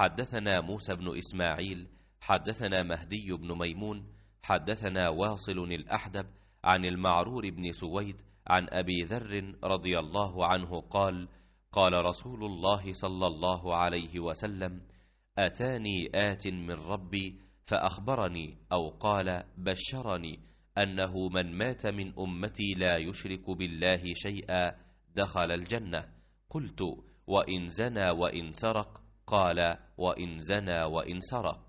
حدثنا موسى بن إسماعيل حدثنا مهدي بن ميمون حدثنا واصل الأحدب عن المعرور بن سويد عن أبي ذر رضي الله عنه قال قال رسول الله صلى الله عليه وسلم أتاني آت من ربي فأخبرني أو قال بشرني أنه من مات من أمتي لا يشرك بالله شيئا دخل الجنة قلت وإن زنى وإن سرق قال وإن زنى وإن سرق